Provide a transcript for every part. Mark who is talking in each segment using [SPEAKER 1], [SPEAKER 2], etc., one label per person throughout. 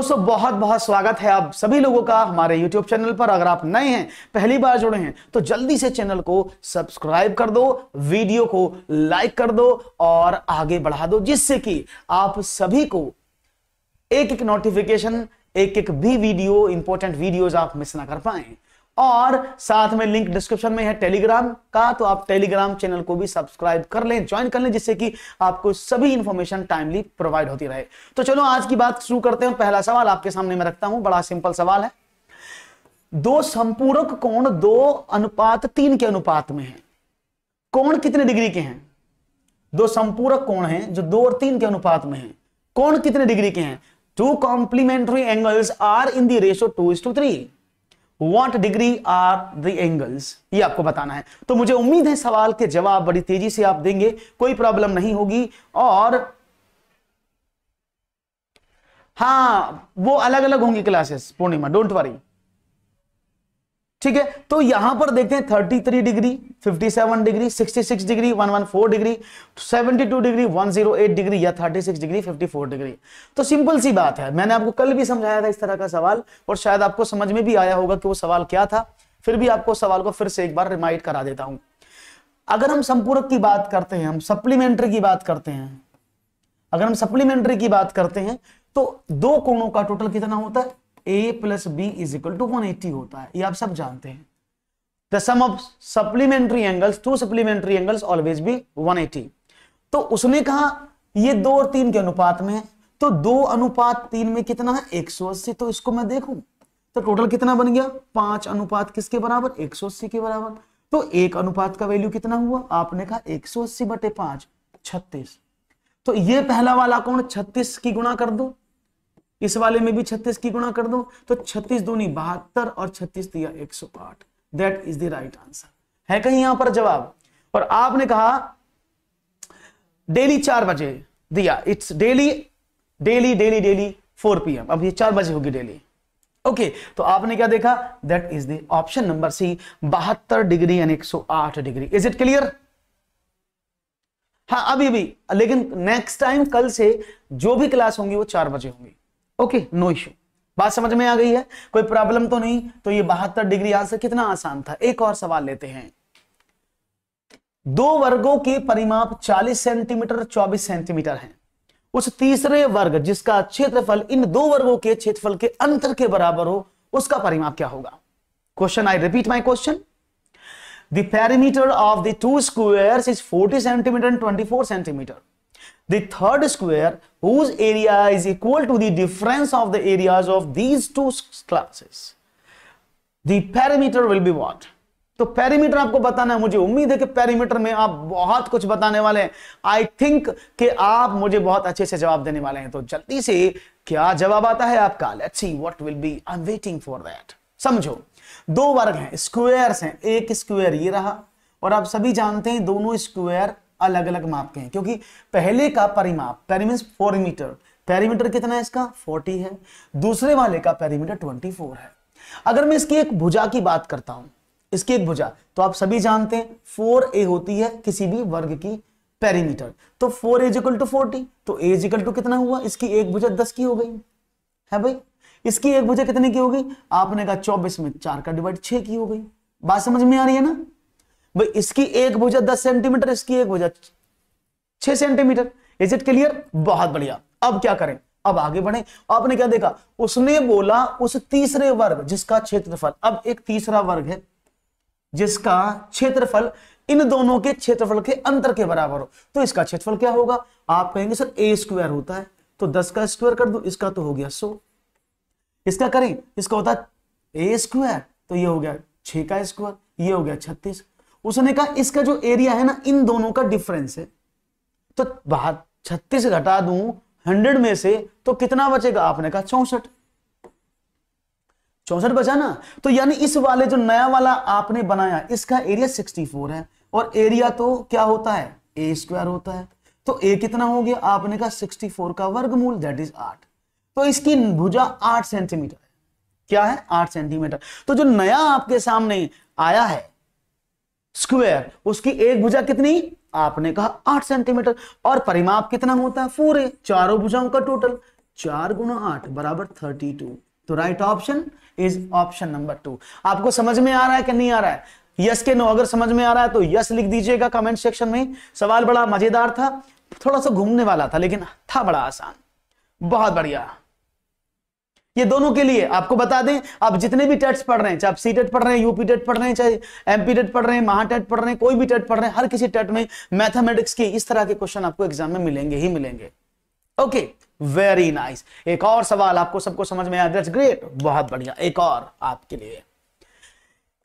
[SPEAKER 1] दोस्तों बहुत बहुत स्वागत है आप सभी लोगों का हमारे YouTube चैनल पर अगर आप नए हैं पहली बार जुड़े हैं तो जल्दी से चैनल को सब्सक्राइब कर दो वीडियो को लाइक कर दो और आगे बढ़ा दो जिससे कि आप सभी को एक एक नोटिफिकेशन एक एक भी वीडियो इंपॉर्टेंट वीडियोज आप मिस ना कर पाए और साथ में लिंक डिस्क्रिप्शन में है टेलीग्राम का तो आप टेलीग्राम चैनल को भी सब्सक्राइब कर लें ज्वाइन कर लें जिससे कि आपको सभी इंफॉर्मेशन टाइमली प्रोवाइड होती रहे तो चलो आज की बात शुरू करते हैं पहला सवाल आपके सामने मैं रखता हूं बड़ा सिंपल सवाल है दो संपूरक कोण दो अनुपात तीन के अनुपात में है कोण कितने डिग्री के हैं दो संपूरक कोण है जो दो और तीन के अनुपात में है कोण कितने डिग्री के हैं two complementary angles are in the ratio two is to three what degree are the angles ये आपको बताना है तो मुझे उम्मीद है सवाल के जवाब बड़ी तेजी से आप देंगे कोई प्रॉब्लम नहीं होगी और हाँ वो अलग अलग होंगी क्लासेस पूर्णिमा डोंट वरी ठीक है तो यहां पर देखते हैं 33 degree 57 degree 66 degree 114 degree 72 degree 108 degree या 36 डिग्री 54 डिग्री तो सिंपल सी बात है मैंने आपको कल भी समझाया था इस तरह का सवाल और शायद आपको समझ में भी आया होगा कि वो सवाल क्या था फिर भी आपको सवाल को फिर से एक बार रिमाइंड करा देता हूं अगर हम संपूरक की बात करते हैं हम सप्लीमेंट्री की बात करते हैं अगर हम सप्लीमेंट्री की बात करते हैं तो दो कोणों का टोटल कितना होता है A plus B is equal to one eighty होता है ये आप सब जानते हैं the sum of supplementary angles two supplementary angles always be one eighty तो उसने कहा ये दो और तीन के अनुपात में है तो दो अनुपात तीन में कितना है एक सौ अस्सी तो इसको मैं देखू तो टोटल कितना बन गया पांच अनुपात किसके बराबर एक सौ अस्सी के बराबर तो एक अनुपात का वैल्यू कितना हुआ आपने कहा एक सौ अस्सी बटे पांच छत्तीस तो ये पहला वाला कौन छत्तीस की गुणा कर दो इस वाले में भी छत्तीस की गुणा कर दो तो छत्तीस दूनी बहत्तर और छत्तीस दिया एक सौ आठ that is the right answer है कहीं यहां पर जवाब और आपने कहा डेली चार बजे दिया it's daily daily daily daily four PM अब ये चार बजे होगी डेली ओके okay, तो आपने क्या देखा that is the option number C बहत्तर डिग्री यानी आठ डिग्री इज इट क्लियर हाँ अभी भी लेकिन नेक्स्ट टाइम कल से जो भी क्लास होंगी वो चार बजे होंगी ओके नो इश्यू बात समझ में आ गई है कोई प्रॉब्लम तो नहीं तो ये बहत्तर डिग्री आंसर कितना आसान था एक और सवाल लेते हैं दो वर्गों के परिमाप 40 सेंटीमीटर 24 सेंटीमीटर हैं उस तीसरे वर्ग जिसका क्षेत्रफल इन दो वर्गों के क्षेत्रफल के अंतर के बराबर हो उसका परिमाप क्या होगा question I repeat my question the perimeter of the two square is 40 centimetre and 24 centimetre the third square whose area is equal to the difference of the areas of these two classes. The perimeter will be what? तो perimeter आपको बताना है मुझे उम्मीद है कि perimeter में आप बहुत कुछ बताने वाले हैं आई थिंक कि आप मुझे बहुत अच्छे से जवाब देने वाले हैं तो जल्दी से क्या जवाब आता है आपका let's see what will be I am waiting for that समझो दो वर्ग हैं स्क्वायर्स हैं एक स्क्वायर ये रहा और आप सभी जानते हैं दोनों स्क्वायर अलग अलग माप के हैं क्योंकि पहले का परिमाप पेरी फोर मीटर पेरीमीटर कितना है इसका 40 है दूसरे वाले का पेरीमीटर 24 है अगर मैं इसकी एक भुजा की बात करता हूं इसकी एक भुजा तो आप सभी जानते हैं फोर ए होती है किसी भी वर्ग की पेरीमीटर तो फोर एजिकल टू फोर्टी तो एजिकल टू कितना हुआ इसकी एक भुजा दस की हो गई है भाई इसकी एक भुजा कितने की होगी आपने कहा चौबीस में चार का डिवाइड छह की हो गई बात समझ में आ रही है ना भाई इसकी एक भुजा दस सेंटीमीटर इसकी एक भुजा छह सेंटीमीटर इज इट क्लियर बहुत बढ़िया अब क्या करें अब आगे बढ़े आपने क्या देखा उसने बोला उस तीसरे वर्ग जिसका क्षेत्रफल अब एक तीसरा वर्ग है जिसका क्षेत्रफल इन दोनों के क्षेत्रफल के अंतर के बराबर हो तो इसका क्षेत्रफल क्या होगा आप कहेंगे सर ए स्क्वायर होता है तो दस का स्क्वायर कर दो इसका तो हो गया सो इसका करें इसका होता है ए स्क्वायर तो ये हो गया छह का स्क्वायर ये हो गया छत्तीस उसने कहा इसका जो एरिया है ना इन दोनों का डिफरेंस है तो बात छत्तीस घटा दू हंड्रेड में से तो कितना बचेगा आपने कहा चौसठ चौसठ बचा ना तो यानी इस वाले जो नया वाला आपने बनाया इसका एरिया सिक्सटी फोर है और एरिया तो क्या होता है ए स्क्वायर होता है तो ए कितना हो गया आपने कहा सिक्सटी फोर का वर्गमूल दैट इज आठ तो इसकी भुजा आठ सेंटीमीटर है क्या है आठ सेंटीमीटर तो जो नया आपके सामने आया है स्क्वायर उसकी एक भुजा कितनी आपने कहा आठ सेंटीमीटर और परिमाप कितना होता है फोर चारों भुजाओं का टोटल चार गुना आठ बराबर थर्टी टू तो right option is option number two आपको समझ में आ रहा है कि नहीं आ रहा है यस के नो अगर समझ में आ रहा है तो यस लिख दीजिएगा कमेंट सेक्शन में सवाल बड़ा मजेदार था थोड़ा सा घूमने वाला था लेकिन था बड़ा आसान बहुत बढ़िया ये दोनों के लिए आपको बता दें आप जितने भी टेट्स पढ़ रहे हैं चाहे आप सी टेट पढ़ रहे हैं यूपी टेट पढ़ रहे हैं चाहे एमपी टेट पढ़ रहे हैं महाटेट पढ़ रहे हैं कोई भी टेट पढ़ रहे हैं हर किसी टेट में मैथमेटिक्स के इस तरह के क्वेश्चन आपको एग्जाम में मिलेंगे ही मिलेंगे ओके वेरी नाइस एक और सवाल आपको सबको समझ में आया दैट्स ग्रेट बहुत बढ़िया एक और आपके लिए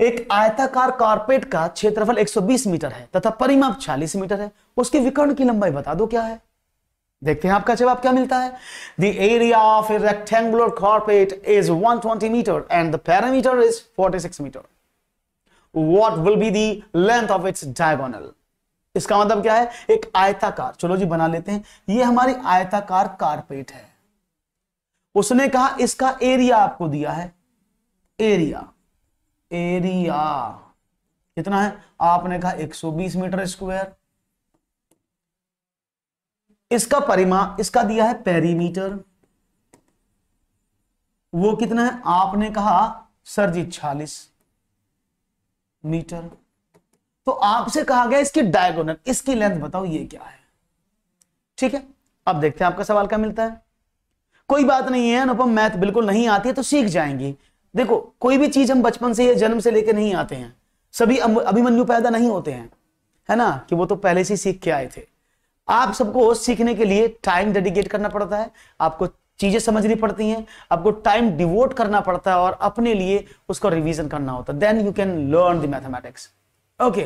[SPEAKER 1] एक आयताकार कारपेट का क्षेत्रफल 120 मीटर है तथा परिमाप छालीस मीटर है उसके विकर्ण की लंबाई बता दो क्या है देखते हैं आपका जवाब क्या मिलता है the area of a rectangular carpet is 120 metre and the perimeter is 46 metre what will be the length of its diagonal इसका मतलब क्या है एक आयताकार चलो जी बना लेते हैं ये हमारी आयताकार कारपेट है उसने कहा इसका एरिया आपको दिया है एरिया एरिया कितना है आपने कहा 120 मीटर स्क्वायर इसका परिमा इसका दिया है पेरीमीटर वो कितना है आपने कहा सर जी छालीस मीटर तो आपसे कहा गया इसकी डायगोनल इसकी लेंथ बताओ ये क्या है ठीक है अब देखते हैं आपका सवाल क्या मिलता है कोई बात नहीं है अनुपम मैथ बिल्कुल नहीं आती है तो सीख जाएंगी देखो कोई भी चीज हम बचपन से या जन्म से लेकर नहीं आते हैं सभी अभिमन्यु पैदा नहीं होते हैं है ना कि वो तो पहले से सीख के आए थे आप सबको सीखने के लिए टाइम डेडिकेट करना पड़ता है आपको चीजें समझनी पड़ती हैं आपको टाइम डिवोट करना पड़ता है और अपने लिए उसका रिवीजन करना होता है then you can learn the mathematics okay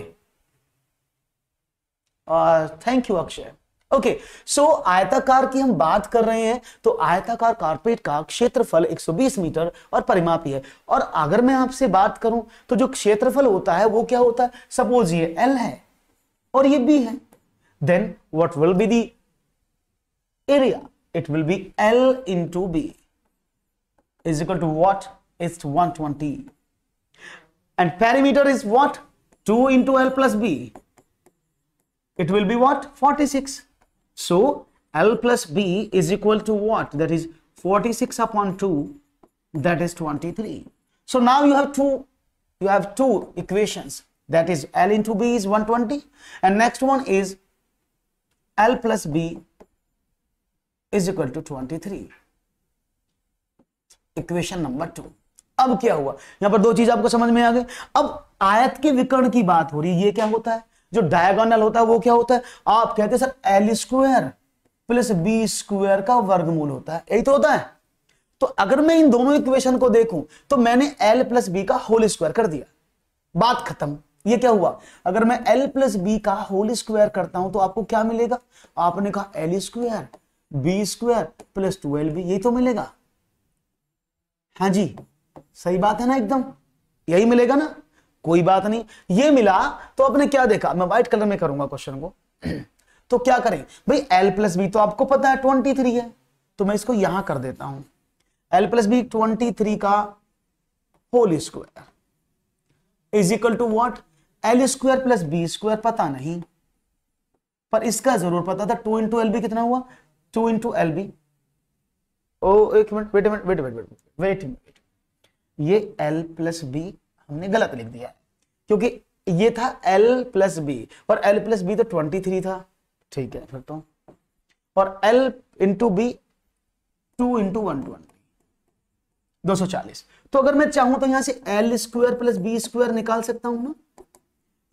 [SPEAKER 1] thank you Akshay okay so आयताकार की हम बात कर रहे हैं तो आयताकार कारपेट का क्षेत्रफल 120 मीटर और परिमापी है और अगर मैं आपसे बात करूं तो जो क्षेत्रफल होता है वो क्या होता है सपोज ये एल है और ये बी है then what will be the area? It will be L into B is equal to what? It's 120. And perimeter is what? 2 into L plus B. It will be what? 46. So L plus B is equal to what? That is 46 upon 2 that is 23. So now you have two you have two equations that is L into B is 120 and next one is plus B is equal to twenty three equation number two अब क्या हुआ यहां पर दो चीज आपको समझ में आ गई अब आयत के विकर्ण की बात हो रही है ये क्या होता है जो डायगोनल होता है वो क्या होता है आप कहते हैं sir L square plus B square का वर्गमूल होता है यही तो होता है तो अगर मैं इन दोनों इक्वेशन को देखूं तो मैंने एल प्लस बी का होल स्क्वायर कर दिया बात खत्म ये क्या हुआ अगर मैं एल प्लस बी का होल स्क्वायर करता हूं तो आपको क्या मिलेगा आपने कहा L square B square plus twelve B यही तो मिलेगा हाँ जी सही बात है ना एकदम यही मिलेगा ना कोई बात नहीं ये मिला तो आपने क्या देखा मैं व्हाइट कलर में करूंगा क्वेश्चन को तो क्या करें भाई एल प्लस बी तो आपको पता है ट्वेंटी थ्री है तो मैं इसको यहां कर देता हूं L plus B twenty three का whole square is equal to what L square plus B square पता नहीं पर इसका जरूर पता था टू इंटू एल बी कितना हुआ टू इंटू एल बी ओ एक minute wait minute wait wait wait wait ये एल प्लस बी हमने गलत लिख दिया क्योंकि ये था एल प्लस बी और एल प्लस बी तो ट्वेंटी थ्री था ठीक है फिर तो और L into B two into one two one दो सौ चालीस तो अगर मैं चाहूं तो यहां से L square plus B square निकाल सकता हूं ना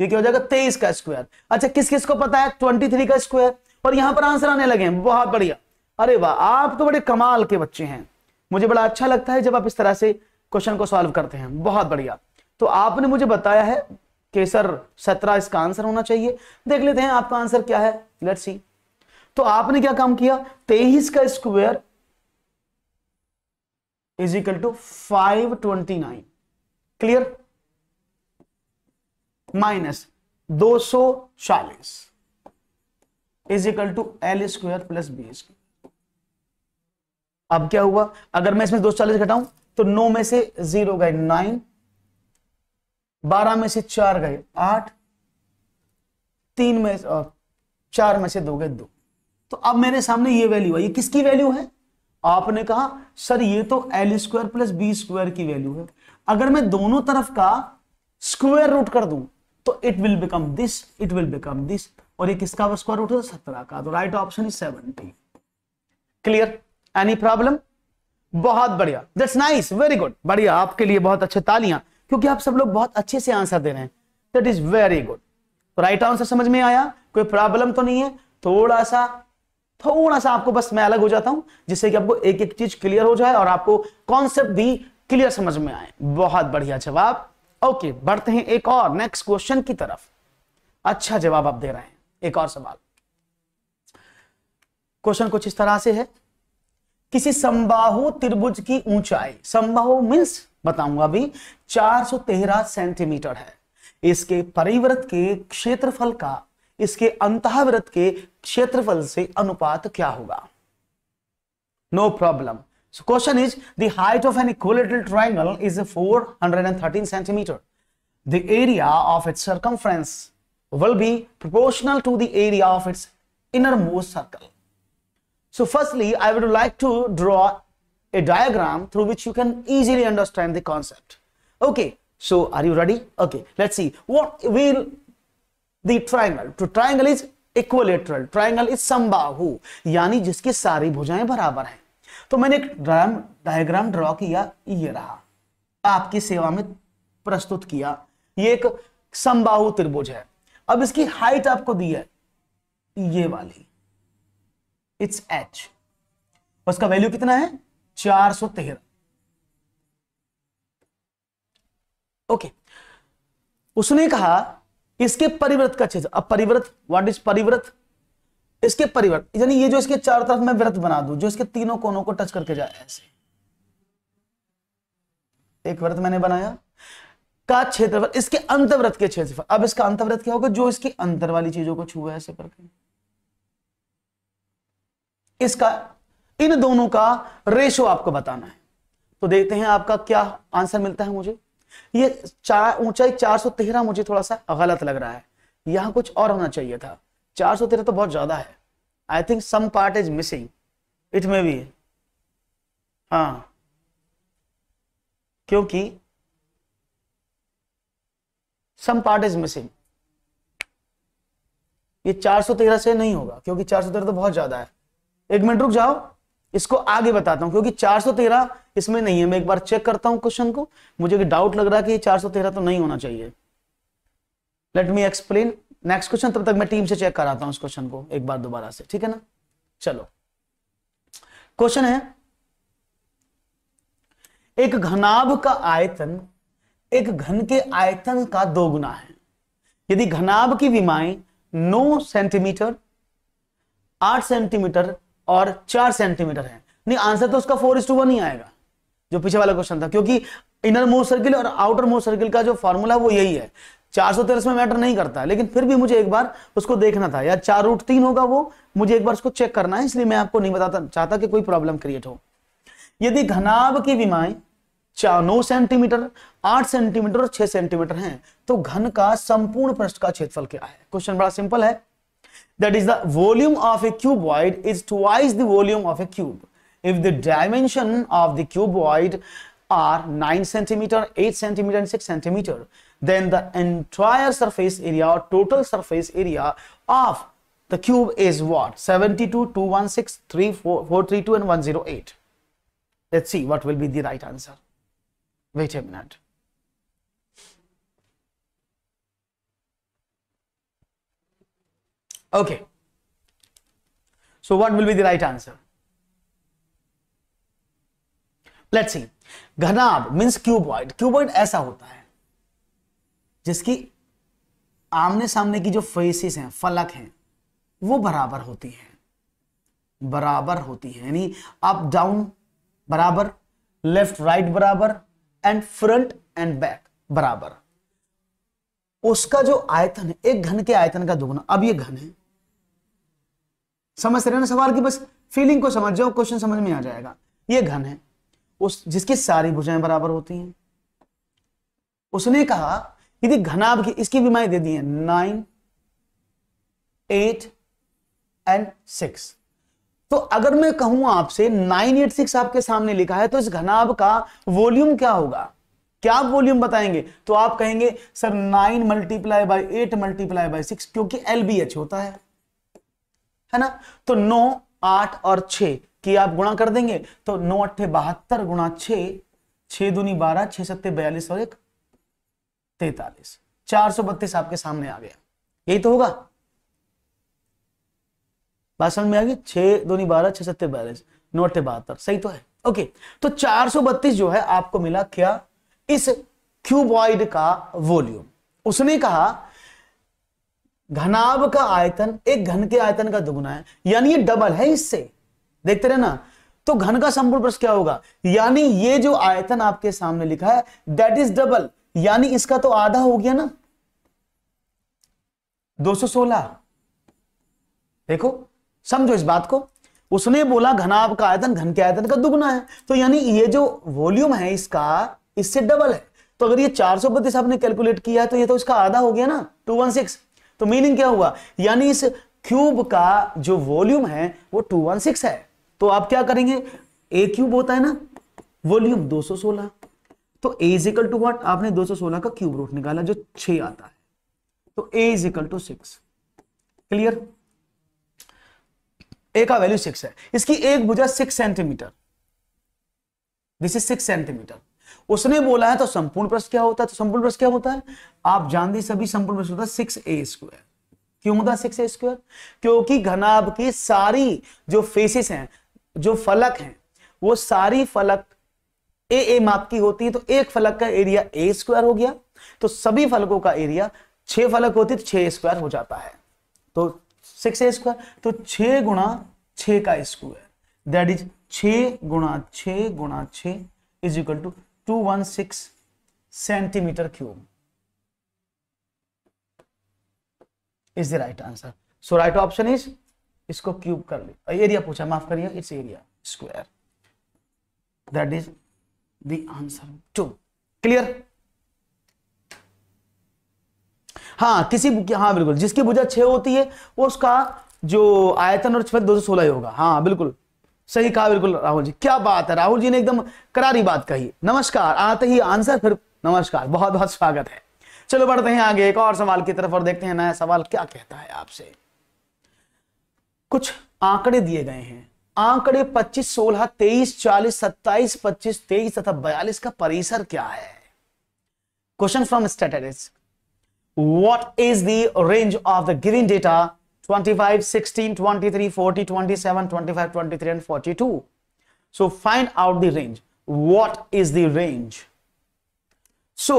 [SPEAKER 1] ये क्या हो जाएगा तेईस का स्क्वायर अच्छा किस किस को पता है ट्वेंटी थ्री का स्क्वायर और यहां पर आंसर आने लगे बहुत बढ़िया अरे वाह आप तो बड़े कमाल के बच्चे हैं मुझे बड़ा अच्छा लगता है जब आप इस तरह से क्वेश्चन को सॉल्व करते हैं बहुत बढ़िया तो आपने मुझे बताया है कि सर सत्रह इसका आंसर होना चाहिए देख लेते हैं आपका आंसर क्या है लेट्स सी तो आपने क्या काम किया तेईस का square is equal to five twenty nine clear minus 240 is equal to L square plus B square अब क्या हुआ अगर मैं इसमें दो सौ चालीस घटाऊं तो नौ में से जीरो गए नाइन बारह में से चार गए आठ तीन में और चार में से दो गए दो तो अब मेरे सामने ये वैल्यू है ये किसकी वैल्यू है आपने कहा सर ये तो L square plus B square की वैल्यू है अगर मैं दोनों तरफ का स्क्वायर रूट कर दूं तो it will become this it will become this और ये किसका स्क्वायर रूट होता है सत्रह का तो right option is seventy clear any problem बहुत बढ़िया दैट्स नाइस वेरी गुड बढ़िया आपके लिए बहुत अच्छे तालियां क्योंकि आप सब लोग बहुत अच्छे से आंसर दे रहे हैं दैट इज वेरी गुड तो राइट आंसर समझ में आया कोई प्रॉब्लम तो नहीं है थोड़ा सा थोड़ा सा आपको बस मैं अलग हो जाता हूं जिससे कि आपको एक एक चीज क्लियर हो जाए और आपको कॉन्सेप्ट भी क्लियर समझ में आए बहुत बढ़िया जवाब ओके बढ़ते हैं एक और नेक्स्ट क्वेश्चन की तरफ अच्छा जवाब आप दे रहे हैं एक और सवाल क्वेश्चन कुछ इस तरह से है किसी संबाहु त्रिभुज की ऊंचाई संबाहु मीन्स बताऊंगा अभी 413 सेंटीमीटर है इसके परिवृत के क्षेत्रफल का इसके अंतःवृत्त के क्षेत्रफल से अनुपात क्या होगा no no problem So question is, the height of an equilateral triangle is 413 centimeter. The area of its circumference will be proportional to the area of its innermost circle. So firstly, I would like to draw a diagram through which you can easily understand the concept. Okay, so are you ready? Okay, let's see. What will the triangle? To triangle is equilateral. Triangle is समबाहु यानी जिसकी सारी भुजाएं बराबर हैं तो मैंने एक ड्राम डायग्राम ड्रॉ किया ये रहा आपकी सेवा में प्रस्तुत किया ये एक समबाहु त्रिभुज है अब इसकी हाइट आपको दी है ये वाली इट्स एच उसका वैल्यू कितना है चार सौ तेरह ओके उसने कहा इसके परिवर्त का चीज अब परिवर्त व्हाट इज परिवृत इसके परिवर्तन यानी ये जो इसके चारों तरफ मैं व्रत बना दू जो इसके तीनों कोनों को टच करके जाए ऐसे एक व्रत मैंने बनाया का क्षेत्रफल इसके अंतव्रत के क्षेत्रफल अब इसका अंतव्रत क्या होगा जो इसके अंतर वाली चीजों को छुआ ऐसे करके इसका इन दोनों का रेशो आपको बताना है तो देखते हैं आपका क्या आंसर मिलता है मुझे ये चार ऊंचाई चार मुझे थोड़ा सा गलत लग रहा है यहां कुछ और होना चाहिए था चार तो बहुत ज्यादा है I think some part is missing it may भी हाँ क्योंकि सम पार्ट इज मिसिंग ये 413 से नहीं होगा क्योंकि 413 तो बहुत ज्यादा है एक मिनट रुक जाओ इसको आगे बताता हूं क्योंकि 413 इसमें नहीं है मैं एक बार चेक करता हूं क्वेश्चन को मुझे डाउट लग रहा है कि 413 तो नहीं होना चाहिए let me explain next question तब तक मैं टीम से चेक कराता हूं उस क्वेश्चन को एक बार दोबारा से ठीक है ना चलो क्वेश्चन है एक घनाभ का आयतन एक घन के आयतन का दो गुना है यदि घनाभ की विमाएं 9 सेंटीमीटर 8 सेंटीमीटर और 4 सेंटीमीटर है नहीं आंसर तो उसका फोर इस वन ही आएगा जो पीछे वाला क्वेश्चन था क्योंकि इनर मोस्ट सर्किल और आउटर मोस्ट सर्किल का जो फॉर्मूला वो यही है चार सौ तेरह में मैटर नहीं करता है लेकिन फिर भी मुझे एक बार उसको देखना था या चार रूट तीन होगा वो मुझे एक बार उसको चेक करना है इसलिए मैं आपको नहीं बताता चाहता कि कोई प्रॉब्लम क्रिएट हो यदि घनाभ की विमाएं नौ सेंटीमीटर आठ सेंटीमीटर और छह सेंटीमीटर हैं तो घन का संपूर्ण पृष्ठ का क्षेत्रफल क्या है क्वेश्चन बड़ा सिंपल है that is the volume of a cuboid is twice the volume of a cube if the dimension of the cuboid are nine centimetre eight centimetre and six centimetre then the entire surface area or total surface area of the cube is what 72 216 432 and 108 let's see what will be the right answer wait a minute okay so what will be the right answer let's see घनाभ means cuboid cuboid ऐसा होता है जिसकी आमने सामने की जो faces हैं फलक हैं वो बराबर होती हैं बराबर होती है यानी अप डाउन बराबर लेफ्ट राइट बराबर एंड फ्रंट एंड बैक बराबर उसका जो आयतन है एक घन के आयतन का दोगुना अब ये घन है समझ रहे ना सवाल की बस फीलिंग को समझ जाओ क्वेश्चन समझ में आ जाएगा ये घन है उस जिसकी सारी भुजाएं बराबर होती हैं उसने कहा यदि घनाभ की इसकी विमाएं दे दी है नाइन एट एंड सिक्स तो अगर मैं कहूं आपसे नाइन एट सिक्स आपके सामने लिखा है तो इस घनाभ का वॉल्यूम क्या होगा क्या आप वॉल्यूम बताएंगे तो आप कहेंगे sir nine multiply by eight multiply by six क्योंकि एल बी एच होता है है ना तो नौ आठ और छ की आप गुणा कर देंगे तो नौ अट्ठे बहत्तर गुणा छह दूनी बारह छह सत्ते बयालीस और एक तैतालीस चार सौ बत्तीस आपके सामने आ गया यही तो होगा बात समझ में आ गई छह दोनी बारह छह सत्तर बयालीस नोटे बहत्तर सही तो है ओके तो चार सौ बत्तीस जो है आपको मिला क्या इस क्यूबॉइड का वॉल्यूम उसने कहा घनाभ का आयतन एक घन के आयतन का दुगुना है यानी ये डबल है इससे देखते रहे ना तो घन का संपूर्ण प्रश्न क्या होगा यानी ये जो आयतन आपके सामने लिखा है दैट इज डबल यानी इसका तो आधा हो गया ना 216 देखो समझो इस बात को उसने बोला घनाभ का आयतन घन के आयतन का दुगना है तो यानी ये जो वॉल्यूम है इसका इससे डबल है तो अगर ये चार सौ बत्तीस आपने कैलकुलेट किया है तो ये तो इसका आधा हो गया ना टू वन सिक्स तो मीनिंग क्या हुआ यानी इस क्यूब का जो वॉल्यूम है वो टू वन सिक्स है तो आप क्या करेंगे ए क्यूब होता है ना वॉल्यूम दो सौ सोलह तो A is equal to what आपने 216 का क्यूब रूट निकाला जो छ आता है तो A is equal to six clear A का वैल्यू सिक्स है इसकी एक भुजा six centimetre this is six centimetre उसने बोला है तो संपूर्ण प्रश्न क्या होता है तो संपूर्ण प्रश्न क्या होता है आप जान दी सभी संपूर्ण प्रश्न होता है सिक्स ए स्क्वायर क्यों होता है सिक्स ए स्क्वायर क्योंकि घनाभ की सारी जो फेसिस हैं जो फलक हैं वो सारी फलक ए ए माप की होती है तो एक फलक का एरिया ए स्क्वायर हो गया तो सभी फलकों का एरिया छह फलक होती है तो छह स्क्वायर हो जाता है तो सिक्स ए स्क्वायर तो छह गुणा छ का स्क्वायर दैट इज छ गुणा छ गुणा छ is equal to two one six centimetre cube is the right answer so right option is इसको क्यूब कर ले एरिया पूछा माफ करिए it's area square that is the answer two clear हाँ किसी हाँ बिल्कुल जिसकी भुजा छह होती है वो उसका जो आयतन और क्षेत्र दो सौ सोलह होगा हाँ बिल्कुल सही कहा बिल्कुल राहुल जी क्या बात है राहुल जी ने एकदम करारी बात कही नमस्कार आते ही आंसर फिर नमस्कार बहुत बहुत स्वागत है चलो बढ़ते हैं आगे एक और सवाल की तरफ और देखते हैं नया सवाल क्या कहता है आपसे कुछ आंकड़े दिए गए हैं आंकड़े 25, 16, 23, 40, 27, 25, 23 तथा 42 का परिसर क्या है question from statistics what is the range of the given data 25, 16, 23, 40, 27, 25, 23 and 42. So find out the range. What is the range? So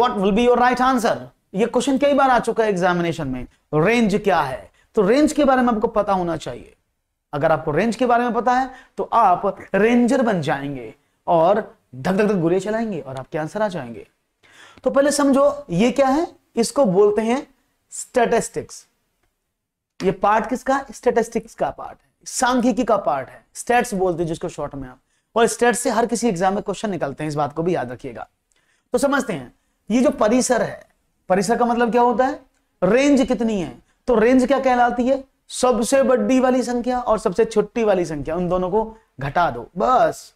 [SPEAKER 1] what will be your right answer? ये क्वेश्चन कई बार आ चुका है एग्जामिनेशन में रेंज क्या है तो range के बारे में आपको पता होना चाहिए अगर आपको रेंज के बारे में पता है तो आप रेंजर बन जाएंगे और धक धक धक गोलियां चलाएंगे और आपके आंसर आ जाएंगे तो पहले समझो ये क्या है इसको बोलते हैं स्टेटिस्टिक्स ये पार्ट किसका स्टेटिस्टिक्स का पार्ट है सांख्यिकी का पार्ट है स्टेट्स बोलते हैं जिसको शॉर्ट में आप और स्टेट्स से हर किसी एग्जाम में क्वेश्चन निकलते हैं इस बात को भी याद रखिएगा तो समझते हैं ये जो परिसर है परिसर का मतलब क्या होता है रेंज कितनी है तो रेंज क्या कहलाती है सबसे बड़ी वाली संख्या और सबसे छोटी वाली संख्या उन दोनों को घटा दो बस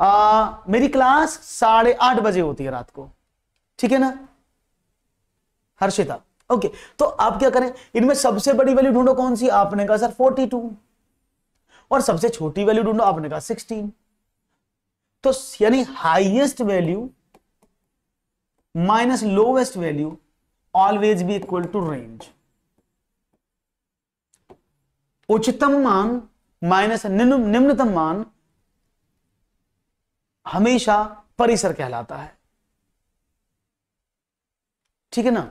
[SPEAKER 1] आ, मेरी क्लास साढ़े आठ बजे होती है रात को ठीक है ना हर्षिता ओके तो आप क्या करें इनमें सबसे बड़ी वैल्यू ढूंढो कौन सी आपने कहा सर 42 और सबसे छोटी वैल्यू ढूंढो आपने कहा 16 तो यानी highest value minus lowest value always be equal to range उच्चतम मान माइनस निम्नतम मान हमेशा परिसर कहलाता है ठीक है ना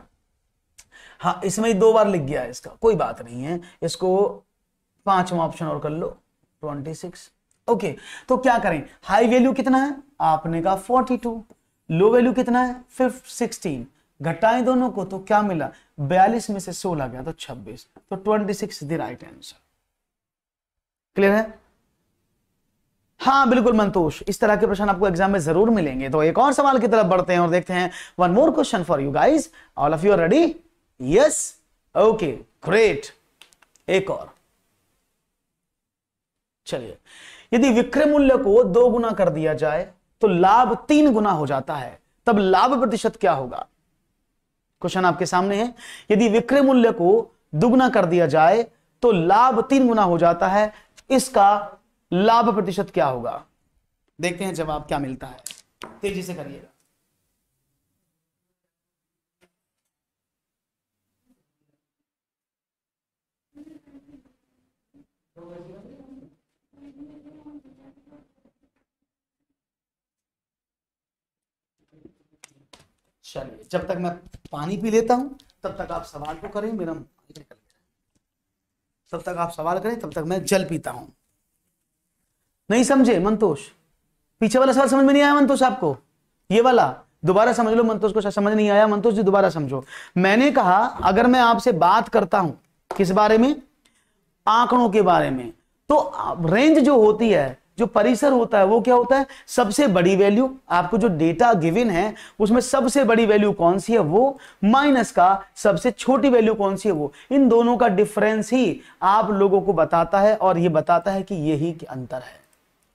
[SPEAKER 1] हाँ इसमें दो बार लिख गया है इसका कोई बात नहीं है इसको पांचवा ऑप्शन और कर लो ट्वेंटी सिक्स ओके तो क्या करें हाई वैल्यू कितना है आपने कहा फोर्टी टू लो वैल्यू कितना है फिफ्थ सिक्सटीन घटाएं दोनों को तो क्या मिला बयालीस में से सोलह गया तो छब्बीस तो twenty six the right answer clear है हाँ बिल्कुल मंतोष इस तरह के प्रश्न आपको एग्जाम में जरूर मिलेंगे तो एक और सवाल की तरफ बढ़ते हैं और देखते हैं one more question for you guys all of you are ready yes okay great एक और चलिए यदि विक्रय मूल्य को दो गुना कर दिया जाए तो लाभ तीन गुना हो जाता है तब लाभ प्रतिशत क्या होगा क्वेश्चन आपके सामने है यदि विक्रय मूल्य को दुगुना कर दिया जाए तो लाभ तीन गुना हो जाता है इसका लाभ प्रतिशत क्या होगा देखते हैं जवाब क्या मिलता है तेजी से करिएगा चलिए जब तक मैं पानी पी लेता हूं तब तक आप सवाल को तो करें मेरा तब तक आप सवाल करें तब तक मैं जल पीता हूं नहीं समझे मंतोष पीछे वाला सवाल समझ में नहीं आया मंतोष आपको ये वाला दोबारा समझ लो मंतोष को समझ नहीं आया मंतोष जी दोबारा समझो मैंने कहा अगर मैं आपसे बात करता हूं किस बारे में आंकड़ों के बारे में तो रेंज जो होती है जो परिसर होता है वो क्या होता है सबसे बड़ी वैल्यू आपको जो डेटा गिवन है उसमें सबसे बड़ी वैल्यू कौन सी है वो माइनस का सबसे छोटी वैल्यू कौन सी है वो इन दोनों का डिफरेंस ही आप लोगों को बताता है और ये बताता है कि यही अंतर है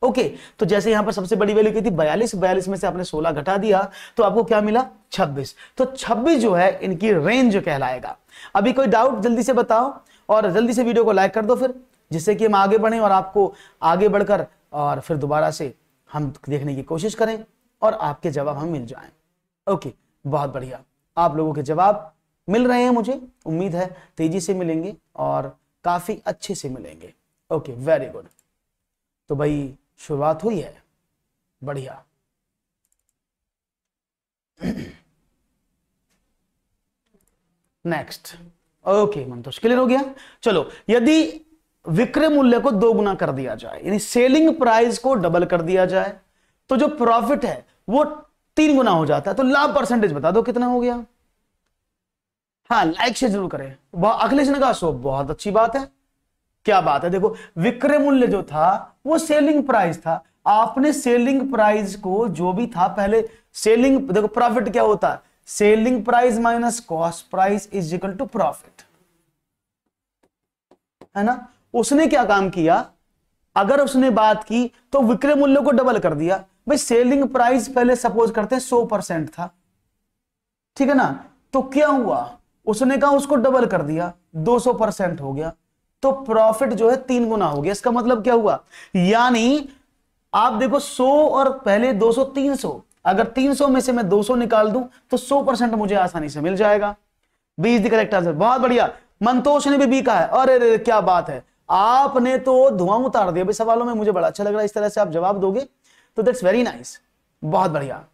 [SPEAKER 1] ओके तो जैसे यहां पर सबसे बड़ी वैल्यू की बयालीस बयालीस में से आपने सोलह घटा दिया तो आपको क्या मिला छब्बीस तो छब्बीस जो है इनकी रेंज कहलाएगा अभी कोई डाउट जल्दी से बताओ और जल्दी से वीडियो को लाइक कर दो फिर जिससे कि हम आगे बढ़ें और आपको आगे बढ़कर और फिर दोबारा से हम देखने की कोशिश करें और आपके जवाब हम मिल जाएं ओके बहुत बढ़िया आप लोगों के जवाब मिल रहे हैं मुझे उम्मीद है तेजी से मिलेंगे और काफ़ी अच्छे से मिलेंगे ओके वेरी गुड तो भाई शुरुआत हुई है बढ़िया नेक्स्ट ओके मंतोष क्लियर हो गया चलो यदि विक्रय मूल्य को दो गुना कर दिया जाए यानी सेलिंग प्राइस को डबल कर दिया जाए तो जो प्रॉफिट है वो तीन गुना हो जाता है तो लाभ परसेंटेज बता दो कितना हो गया हाँ लाइक से जरूर करें अखिलेश ने कहा सो बहुत अच्छी बात है क्या बात है देखो विक्रय मूल्य जो था वो सेलिंग प्राइस था आपने सेलिंग प्राइस को जो भी था पहले सेलिंग देखो प्रॉफिट क्या होता है selling price minus cost price is equal to profit है ना उसने क्या काम किया अगर उसने बात की तो विक्रय मूल्य को डबल कर दिया भाई सेलिंग प्राइस पहले सपोज करते सौ परसेंट था ठीक है ना तो क्या हुआ उसने कहा उसको डबल कर दिया 200 परसेंट हो गया तो प्रॉफिट जो है तीन गुना हो गया इसका मतलब क्या हुआ यानी आप देखो 100 और पहले 200 300 अगर 300 में से मैं 200 निकाल दूं तो 100 परसेंट मुझे आसानी से मिल जाएगा B is the correct answer बहुत बढ़िया मंतोष ने भी बी कहा है अरे क्या बात है आपने तो धुआं उतार दिया भाई सवालों में मुझे बड़ा अच्छा लग रहा है इस तरह से आप जवाब दोगे तो दैट्स वेरी नाइस बहुत बढ़िया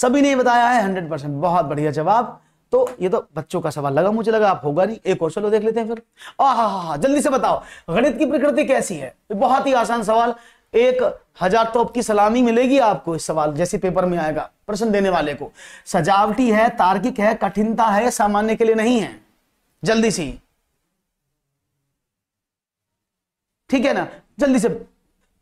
[SPEAKER 1] सभी ने बताया है हंड्रेड परसेंट बहुत बढ़िया जवाब तो ये तो बच्चों का सवाल लगा मुझे लगा आप होगा नहीं एक और चलो देख लेते हैं फिर आ हा हा जल्दी से बताओ गणित की प्रकृति कैसी है बहुत ही आसान सवाल एक हजार तो की सलामी मिलेगी आपको इस सवाल जैसे पेपर में आएगा प्रश्न देने वाले को सजावटी है तार्किक है कठिनता है सामान्य के लिए नहीं है जल्दी सी ठीक है ना जल्दी से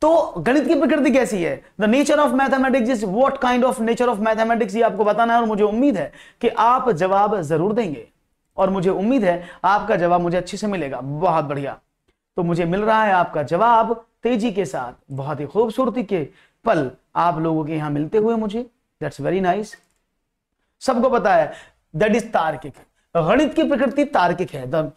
[SPEAKER 1] तो गणित की प्रकृति कैसी है the nature of mathematics is what kind of nature of mathematics ये आपको बताना है और मुझे उम्मीद है कि आप जवाब जरूर देंगे और मुझे उम्मीद है आपका जवाब मुझे अच्छे से मिलेगा बहुत बढ़िया तो मुझे मिल रहा है आपका जवाब तेजी के साथ बहुत ही खूबसूरती के पल आप लोगों के यहां मिलते हुए मुझे दैट्स वेरी नाइस सबको पता है दैट इज तार्किक गणित की प्रकृति तार्किक है the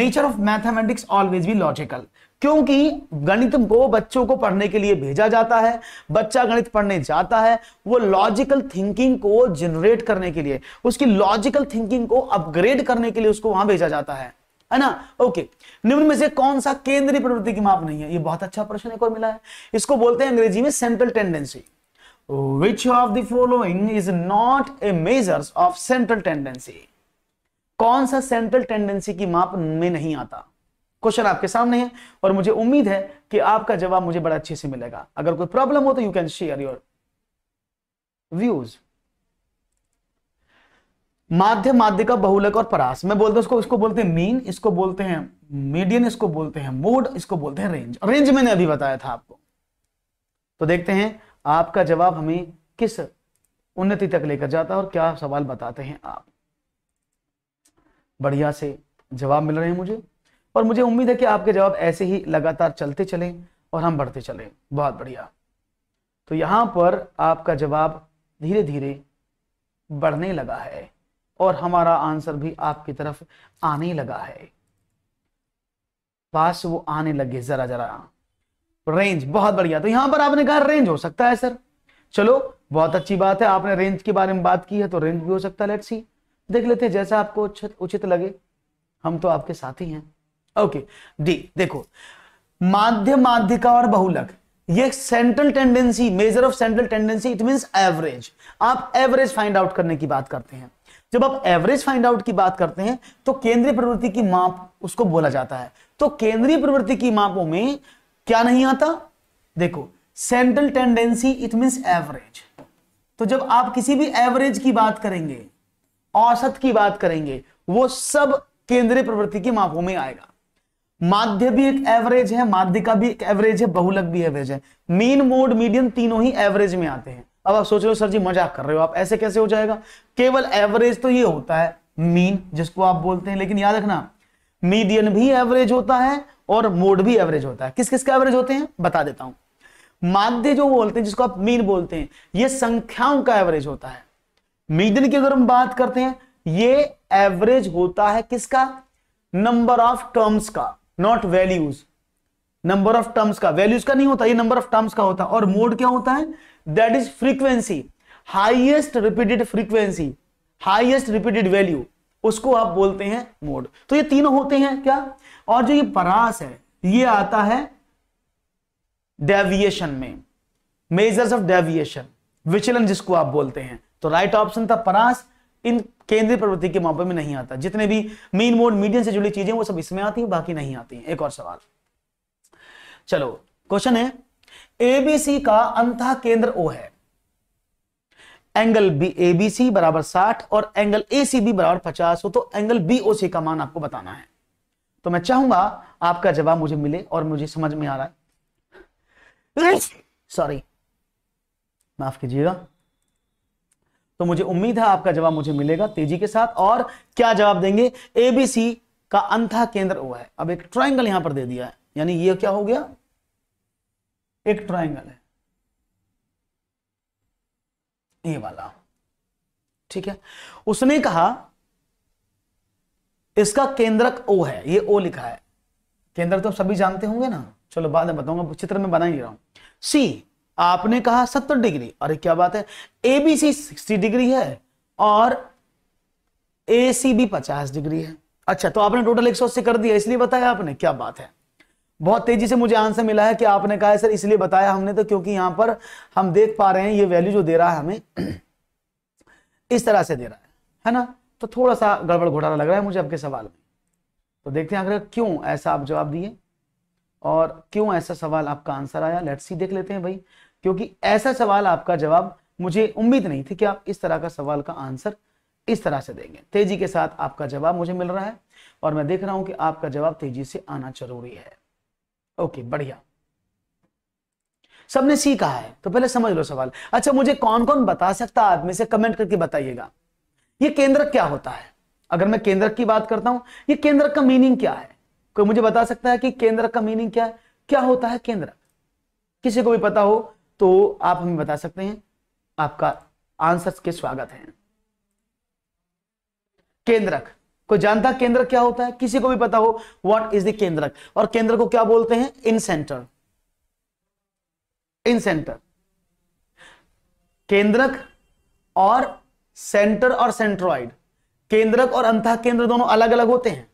[SPEAKER 1] nature of mathematics always be logical क्योंकि गणित को बच्चों को पढ़ने के लिए भेजा जाता है बच्चा गणित पढ़ने जाता है वो लॉजिकल थिंकिंग को जनरेट करने के लिए उसकी लॉजिकल थिंकिंग को अपग्रेड करने के लिए उसको वहां भेजा जाता है है ना ओके निम्न में से कौन सा केंद्रीय प्रवृत्ति की माप नहीं है ये बहुत अच्छा प्रश्न एक और मिला है इसको बोलते हैं अंग्रेजी में central tendency which of the following is not a measure of central tendency कौन सा सेंट्रल टेंडेंसी की माप में नहीं आता क्वेश्चन आपके सामने है और मुझे उम्मीद है कि आपका जवाब मुझे बड़ा अच्छे से मिलेगा अगर कोई प्रॉब्लम हो तो you can share your views माध्य माध्यिका बहुलक और परास मैं बोलता हूं इसको इसको बोलते हैं मीन इसको बोलते हैं मीडियन इसको बोलते हैं मोड इसको बोलते हैं रेंज रेंज मैंने अभी बताया था आपको तो देखते हैं आपका जवाब हमें किस उन्नति तक लेकर जाता है और क्या सवाल बताते हैं आप बढ़िया से जवाब मिल रहे हैं मुझे और मुझे उम्मीद है कि आपके जवाब ऐसे ही लगातार चलते चलें और हम बढ़ते चलें बहुत बढ़िया तो यहां पर आपका जवाब धीरे धीरे बढ़ने लगा है और हमारा आंसर भी आपकी तरफ आने लगा है पास वो आने लगे जरा जरा रेंज बहुत बढ़िया तो यहां पर आपने कहा रेंज हो सकता है सर चलो बहुत अच्छी बात है आपने रेंज के बारे में बात की है तो रेंज भी हो सकता है लेट्स सी देख लेते हैं जैसा आपको उचित लगे हम तो आपके साथ ही हैं ओके डी देखो माध्य माध्यिका और बहुलक ये central tendency measure of central tendency it means average आप एवरेज फाइंड आउट करने की बात करते हैं जब आप एवरेज फाइंड आउट की बात करते हैं तो केंद्रीय प्रवृत्ति की माप उसको बोला जाता है तो केंद्रीय प्रवृत्ति की मापों में क्या नहीं आता देखो central tendency it means average तो जब आप किसी भी एवरेज की बात करेंगे औसत की बात करेंगे वो सब केंद्रीय प्रवृत्ति की मापों में आएगा माध्य भी एक एवरेज है माध्यिका भी एक एवरेज है बहुलक भी एवरेज है मीन मोड मीडियम तीनों ही एवरेज में आते हैं अब आप सोच रहे हो सर जी मजाक कर रहे हो आप ऐसे कैसे हो जाएगा केवल एवरेज तो ये होता है मीन जिसको आप बोलते हैं लेकिन याद रखना मीडियन भी एवरेज होता है और मोड भी एवरेज होता है किस किस का एवरेज होते हैं बता देता हूं माध्य जो बोलते हैं जिसको आप मीन बोलते हैं ये संख्याओं का एवरेज होता है मीडियन की अगर हम बात करते हैं ये एवरेज होता है किसका नंबर ऑफ टर्म्स का not values number of terms का वैल्यूज का नहीं होता ये नंबर ऑफ टर्म्स का होता है और मोड क्या होता है that is frequency highest repeated frequency highest repeated value उसको आप बोलते हैं मोड तो ये तीनों होते हैं क्या और जो ये परास है ये आता है डेविएशन में मेजर्स ऑफ डेविएशन विचलन जिसको आप बोलते हैं तो राइट ऑप्शन था परास इन केंद्रीय प्रवृत्ति के मापे में नहीं आता जितने भी मीन मोड मीडियम से जुड़ी चीजें वो सब इसमें आती हैं बाकी नहीं आती हैं एक और सवाल चलो क्वेश्चन है एबीसी का अंत केंद्र ओ है एंगल बी एबीसी बराबर 60 और एंगल बी बराबर 50 हो तो एंगल बी सी का मान आपको बताना है तो मैं चाहूंगा आपका जवाब मुझे मिले और मुझे समझ में आ रहा है सॉरी माफ कीजिएगा तो मुझे उम्मीद है आपका जवाब मुझे मिलेगा तेजी के साथ और क्या जवाब देंगे एबीसी का अंथा केंद्र वो है अब एक ट्राइंगल यहां पर दे दिया है यानी ये क्या हो गया एक ट्राइंगल है ये वाला ठीक है उसने कहा इसका केंद्रक ओ है ये ओ लिखा है केंद्र तो सभी जानते होंगे ना चलो बाद में बताऊंगा चित्र में बना ही रहा हूं सी आपने कहा सत्तर डिग्री अरे क्या बात है एबीसी सिक्सटी डिग्री है और ए सी भी पचास डिग्री है अच्छा तो आपने टोटल एक सौ अस्सी कर दिया इसलिए बताया आपने क्या बात है बहुत तेजी से मुझे आंसर मिला है कि आपने कहा है सर इसलिए बताया हमने तो क्योंकि यहां पर हम देख पा रहे हैं ये वैल्यू जो दे रहा है हमें इस तरह से दे रहा है है ना तो थोड़ा सा गड़बड़ घोटाला लग रहा है मुझे आपके सवाल में तो देखते हैं आखिर क्यों ऐसा आप जवाब दिए और क्यों ऐसा सवाल आपका आंसर आया लेट्स सी देख लेते हैं भाई क्योंकि ऐसा सवाल आपका जवाब मुझे उम्मीद नहीं थी कि आप इस तरह का सवाल का आंसर इस तरह से देंगे तेजी के साथ आपका जवाब मुझे मिल रहा है और मैं देख रहा हूं कि आपका जवाब तेजी से आना जरूरी है ओके बढ़िया सबने सी कहा है तो पहले समझ लो सवाल अच्छा मुझे कौन कौन बता सकता आदमी से कमेंट करके बताइएगा ये केंद्रक क्या होता है अगर मैं केंद्रक की बात करता हूं ये केंद्रक का मीनिंग क्या है कोई मुझे बता सकता है कि केंद्रक का मीनिंग क्या है क्या होता है केंद्रक किसी को भी पता हो तो आप हमें बता सकते हैं आपका आंसर के स्वागत है केंद्रक को जानता केंद्र क्या होता है किसी को भी पता हो व्हाट इज द केंद्रक और केंद्र को क्या बोलते हैं इन सेंटर इन सेंटर केंद्रक और सेंटर और सेंट्रोइड केंद्रक और अंत केंद्र दोनों अलग अलग होते हैं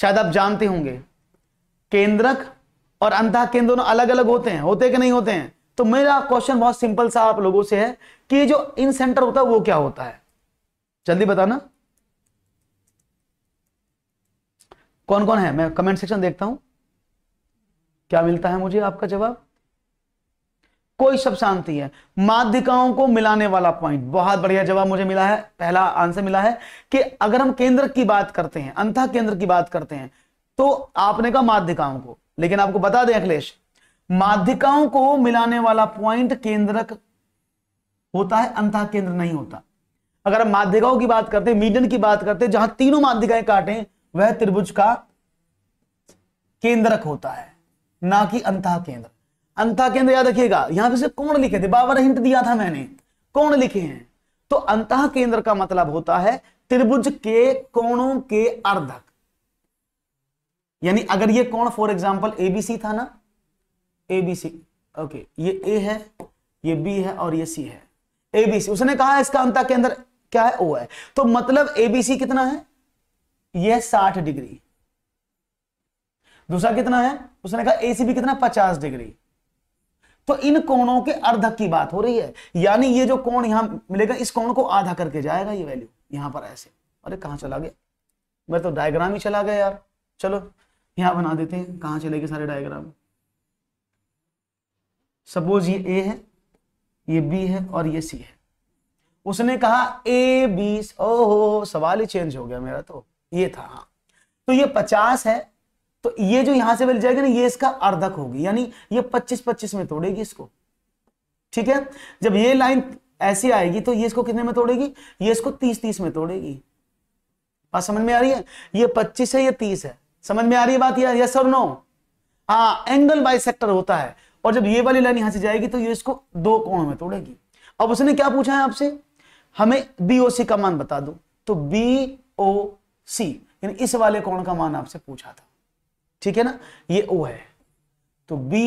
[SPEAKER 1] शायद आप जानते होंगे केंद्रक और अंधा केंद्र दोनों अलग अलग होते हैं होते कि नहीं होते हैं तो मेरा क्वेश्चन बहुत सिंपल सा आप लोगों से है कि जो इन सेंटर होता है वो क्या होता है जल्दी बताना कौन कौन है मैं कमेंट सेक्शन देखता हूं क्या मिलता है मुझे आपका जवाब कोई शब्द शांति है माध्यिकाओं को मिलाने वाला पॉइंट बहुत बढ़िया जवाब मुझे मिला है पहला आंसर मिला है कि अगर हम केंद्र की बात करते हैं अंत केंद्र की बात करते हैं तो आपने कहा माध्यिकाओं को लेकिन आपको बता दें अखिलेश माध्यिकाओं को मिलाने वाला पॉइंट केंद्रक होता है अंतः केंद्र नहीं होता अगर हम माध्यिकाओं की बात करते मीडियन की बात करते जहां तीनों माध्यिकाएं काटे वह त्रिभुज का केंद्रक होता है ना कि अंतः केंद्र अंतः केंद्र याद रखिएगा यहां से कौन लिखे थे बाबर हिंट दिया था मैंने कौन लिखे हैं तो अंतः केंद्र का मतलब होता है त्रिभुज के कोणों के अर्धक यानी अगर ये कौन फॉर एग्जाम्पल एबीसी था ना एबीसी ओके ये ए है ये बी है और ये सी है एबीसी उसने कहा इसका अंतर के अंदर क्या है ओ है तो मतलब एबीसी कितना है ये साठ डिग्री दूसरा कितना है उसने कहा एसीबी कितना पचास डिग्री तो इन कोणों के अर्धक की बात हो रही है यानी ये जो कोण यहां मिलेगा इस कोण को आधा करके जाएगा ये वैल्यू यहां पर ऐसे अरे कहां चला गया मैं तो डायग्राम ही चला गया यार चलो यहां बना देते हैं कहां चले गए सारे डायग्राम सपोज ये ए है ये बी है और ये सी है उसने कहा ए बीस ओहो सवाल ही चेंज हो गया मेरा तो ये था हाँ तो ये पचास है तो ये जो यहां से मिल जाएगा ना ये इसका अर्धक होगी यानी ये पच्चीस पच्चीस में तोड़ेगी इसको ठीक है जब ये लाइन ऐसी आएगी तो ये इसको कितने में तोड़ेगी ये इसको तीस तीस में तोड़ेगी बात समझ में आ रही है ये पच्चीस है ये तीस है समझ में आ रही है बात यार यस और नो हाँ एंगल सेक्टर होता है और जब ये वाली लाइन यहां से जाएगी तो ये इसको दो कोण में तोड़ेगी अब उसने क्या पूछा है आपसे हमें बीओसी का मान बता दो तो बी ओ सी यानी इस वाले कोण का मान आपसे पूछा था ठीक है ना ये ओ है तो बी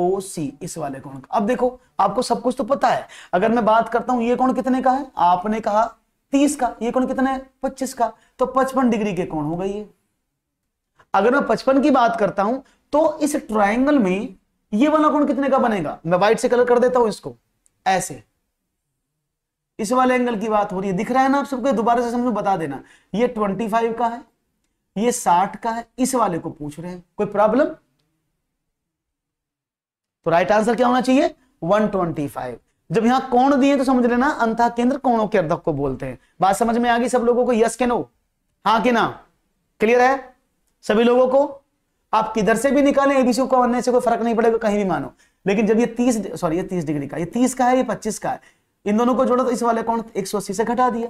[SPEAKER 1] ओ सी इस वाले कोण का अब देखो आपको सब कुछ तो पता है अगर मैं बात करता हूं ये कोण कितने का है आपने कहा तीस का ये कोण कितना है पच्चीस का तो पचपन डिग्री के कोण गई है अगर मैं पचपन की बात करता हूं तो इस ट्राइंगल में ये वाला कोण कितने का बनेगा मैं व्हाइट से कलर कर देता हूं इसको ऐसे इस वाले एंगल की बात हो रही है दिख रहा है ना आप सबको दोबारा से समझो बता देना ये 25 का है ये 60 का है इस वाले को पूछ रहे हैं कोई प्रॉब्लम तो राइट आंसर क्या होना चाहिए 125 जब यहां कोण दिए तो समझ लेना अंतः केंद्र कोणों के अर्धक को बोलते हैं बात समझ में आ गई सब लोगों को यस के नो हाँ के ना क्लियर है सभी लोगों को आप किधर से भी निकालें एबीसी को बनने से कोई फर्क नहीं पड़ेगा कहीं भी मानो लेकिन जब ये तीस सॉरी ये तीस डिग्री का ये तीस का है ये पच्चीस का है इन दोनों को जोड़ो तो इस वाले अकाउंट एक से घटा दिया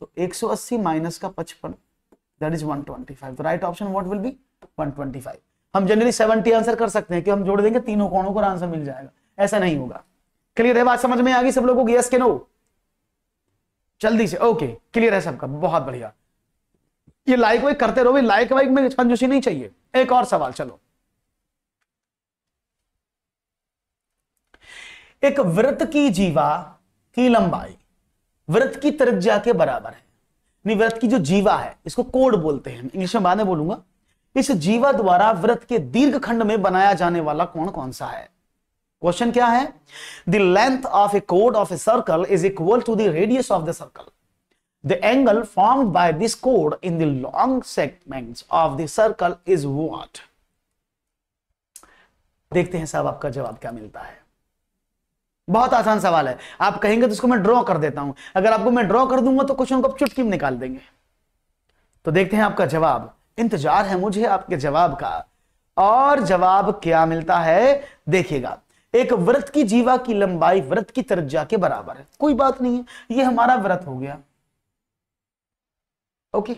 [SPEAKER 1] तो एक सौ अस्सी माइनस का पचपन दैट इज वन तो right option what will be five हम जनरली सेवेंटी आंसर कर सकते हैं कि हम जोड़ देंगे तीनों कोणों को आंसर मिल जाएगा ऐसा नहीं होगा क्लियर है बात समझ में आ गई सब लोगों को यस के नो जल्दी से ओके क्लियर है सबका बहुत बढ़िया ये लाइक वाइक करते रहो लाइक वाइक में कंजूसी नहीं चाहिए एक और सवाल चलो एक वृत्त की जीवा की लंबाई वृत्त की त्रिज्या के बराबर है यानी व्रत की जो जीवा है इसको कोड बोलते हैं इंग्लिश में बाद में बोलूंगा इस जीवा द्वारा व्रत के दीर्घ खंड में बनाया जाने वाला कौन कौन सा है क्वेश्चन क्या है द लेंथ ऑफ ए कोड of a circle is equal to the radius of the circle The angle formed by this chord in the long segments of the circle is what? देखते हैं साहब आपका जवाब क्या मिलता है बहुत आसान सवाल है आप कहेंगे तो इसको मैं ड्रॉ कर देता हूं अगर आपको मैं ड्रॉ कर दूंगा तो क्वेश्चन को आप चुटकी में निकाल देंगे तो देखते हैं आपका जवाब इंतजार है मुझे आपके जवाब का और जवाब क्या मिलता है देखिएगा एक व्रत की जीवा की लंबाई व्रत की तरजा के बराबर है कोई बात नहीं है ये हमारा व्रत हो गया ओके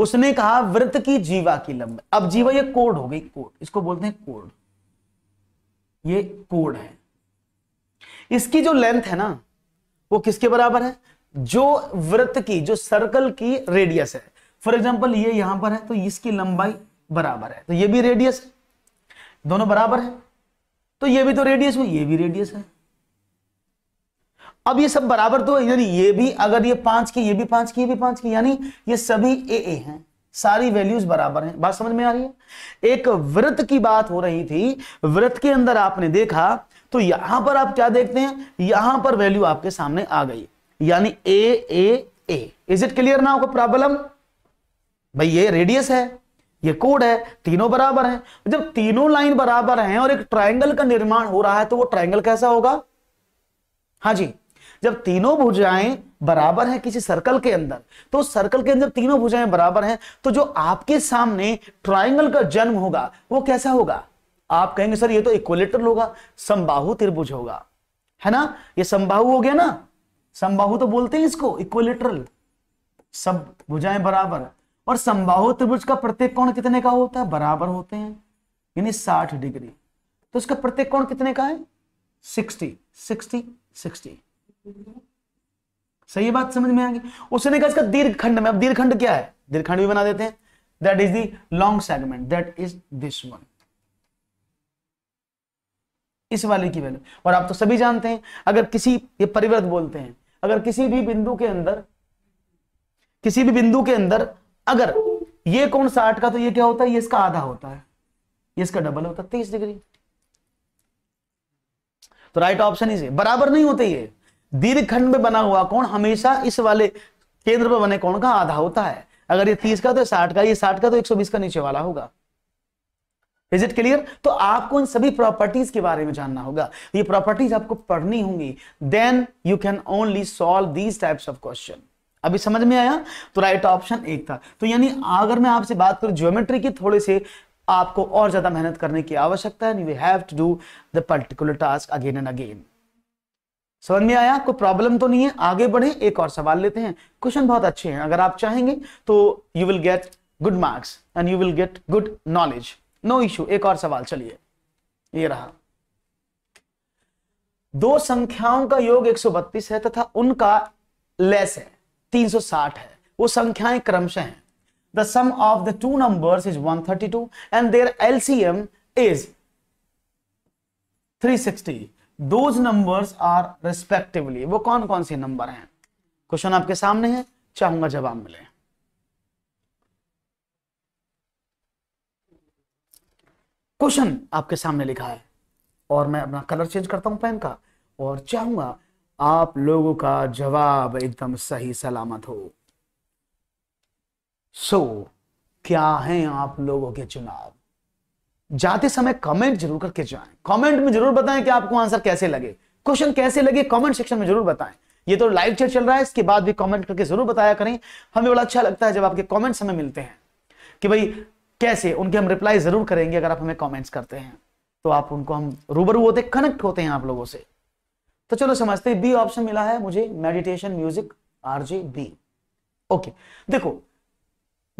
[SPEAKER 1] उसने कहा व्रत की जीवा की लंबाई अब जीवा ये कोड हो गई कोड इसको बोलते हैं कोड ये कोड है इसकी जो लेंथ है ना वो किसके बराबर है जो व्रत की जो सर्कल की रेडियस है फॉर एग्जाम्पल ये यहां पर है तो इसकी लंबाई बराबर है तो ये भी रेडियस है दोनों बराबर है तो ये भी तो रेडियस हुई ये भी रेडियस है अब ये सब बराबर तो यानी ये भी अगर ये पांच की ये भी पांच की ये भी पांच की यानी ये सभी ए ए हैं सारी वैल्यूज बराबर हैं बात समझ में आ रही है एक व्रत की बात हो रही थी व्रत के अंदर आपने देखा तो यहां पर आप क्या देखते हैं यहां पर वैल्यू आपके सामने आ गई यानी A A A is it clear ना आपको प्रॉब्लम भाई ये रेडियस है ये कोड है तीनों बराबर हैं जब तीनों लाइन बराबर हैं और एक ट्राइंगल का निर्माण हो रहा है तो वो ट्राइंगल कैसा होगा हाँ जी जब तीनों भुजाएं बराबर हैं किसी सर्कल के अंदर तो उस सर्कल के अंदर तीनों भुजाएं बराबर हैं तो जो आपके सामने ट्राइंगल का जन्म होगा वो कैसा होगा आप कहेंगे सर ये तो इक्वलेटर होगा संबाहु त्रिभुज होगा है ना ये संबाहु हो गया ना संबाहु तो बोलते हैं इसको इक्वलेटरल सब भुजाएं बराबर और संबाहु त्रिभुज का प्रत्येक कोण कितने का होता है बराबर होते हैं यानी साठ डिग्री तो इसका प्रत्येक कोण कितने का है सिक्सटी सिक्सटी सिक्सटी सही बात समझ में आ गई उसने कहा इसका दीर्घ खंड में अब दीर्घ खंड क्या है दीर्घ खंड भी बना देते हैं that is the long segment that is this one इस वाले की वैल्यू और आप तो सभी जानते हैं अगर किसी ये परिवर्त बोलते हैं अगर किसी भी बिंदु के अंदर किसी भी बिंदु के अंदर अगर ये कौन साठ का तो ये क्या होता है ये इसका आधा होता है ये इसका डबल होता है तीस डिग्री तो राइट ऑप्शन इज बराबर नहीं होते ये दीर्घखंड में बना हुआ कोण हमेशा इस वाले केंद्र पर बने कोण का आधा होता है अगर ये तीस का तो साठ का ये साठ का तो एक सौ बीस का नीचे वाला होगा इज इट क्लियर तो आपको इन सभी प्रॉपर्टीज के बारे में जानना होगा ये प्रॉपर्टीज आपको पढ़नी होंगी then you can only solve these types of question अभी समझ में आया तो राइट ऑप्शन एक था तो यानी अगर मैं आपसे बात करूं ज्योमेट्री की थोड़े से आपको और ज्यादा मेहनत करने की आवश्यकता है particular task again and again समझ में आया आपको प्रॉब्लम तो नहीं है आगे बढ़े एक और सवाल लेते हैं क्वेश्चन बहुत अच्छे हैं अगर आप चाहेंगे तो you will get good marks and you will get good knowledge no issue एक और सवाल चलिए ये रहा दो संख्याओं का योग 132 है तथा उनका लेस है 360 है वो संख्याएं क्रमशः हैं the sum of the two numbers is 132 and their LCM is 360 those numbers are respectively वो कौन कौन से नंबर हैं क्वेश्चन आपके सामने है चाहूंगा जवाब मिले क्वेश्चन आपके सामने लिखा है और मैं अपना कलर चेंज करता हूं पेन का और चाहूंगा आप लोगों का जवाब एकदम सही सलामत हो सो so, क्या हैं आप लोगों के चुनाव जाते समय कमेंट जरूर करके जाएं कमेंट में जरूर बताएं कि आपको आंसर कैसे लगे क्वेश्चन कैसे लगे कमेंट सेक्शन में जरूर बताएं ये तो लाइव चैट चल रहा है इसके बाद भी कमेंट करके जरूर बताया करें हमें बड़ा अच्छा लगता है जब आपके कमेंट्स हमें मिलते हैं कि भाई कैसे उनके हम रिप्लाई जरूर करेंगे अगर आप हमें कॉमेंट्स करते हैं तो आप उनको हम रूबरू होते कनेक्ट होते हैं आप लोगों से तो चलो समझते बी ऑप्शन मिला है मुझे meditation music RJ B okay देखो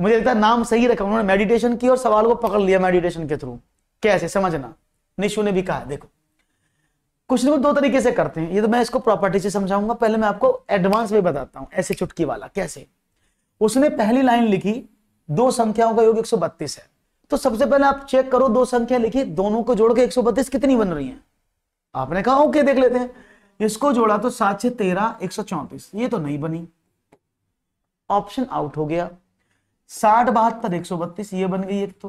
[SPEAKER 1] मुझे लगता है नाम सही रखा उन्होंने मेडिटेशन की और सवाल को पकड़ लिया मेडिटेशन के थ्रू कैसे समझना निशु ने भी कहा देखो कुछ लोग दो तरीके से करते हैं ये तो मैं इसको प्रॉपर्टी से समझाऊंगा पहले मैं आपको एडवांस में बताता हूं ऐसे चुटकी वाला कैसे उसने पहली लाइन लिखी दो संख्याओं का योग एक है तो सबसे पहले आप चेक करो दो संख्या लिखी दोनों को जोड़ के एक कितनी बन रही है आपने कहा ओके देख लेते हैं इसको जोड़ा तो सात से तेरह एक ये तो नहीं बनी ऑप्शन आउट हो गया साठ बहत्तर एक सौ बत्तीस ये बन गई एक तो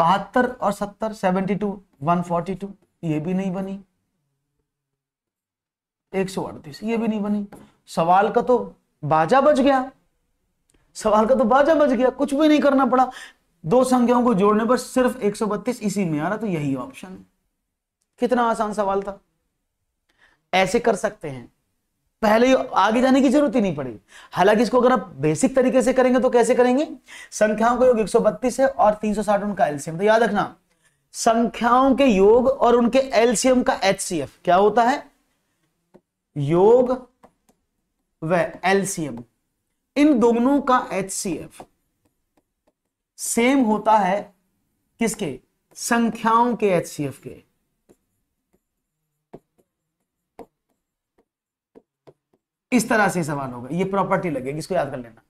[SPEAKER 1] बहत्तर और सत्तर seventy two one forty two ये भी नहीं बनी एक सौ अड़तीस ये भी नहीं बनी सवाल का तो बाजा बज गया सवाल का तो बाजा बज गया कुछ भी नहीं करना पड़ा दो संख्याओं को जोड़ने पर सिर्फ एक सौ बत्तीस इसी में आ रहा तो यही ऑप्शन कितना आसान सवाल था ऐसे कर सकते हैं पहले आगे जाने की जरूरत ही नहीं पड़ेगी हालांकि इसको अगर आप बेसिक तरीके से करेंगे तो कैसे करेंगे संख्याओं का योग 132 है और 360 उनका एलसीएम तो याद रखना संख्याओं के योग और उनके एलसीएम का एचसीएफ क्या होता है योग व एलसीएम इन दोनों का एचसीएफ सेम होता है किसके संख्याओं के एचसीएफ के इस तरह से सवाल होगा ये प्रॉपर्टी लगेगी इसको याद कर लेना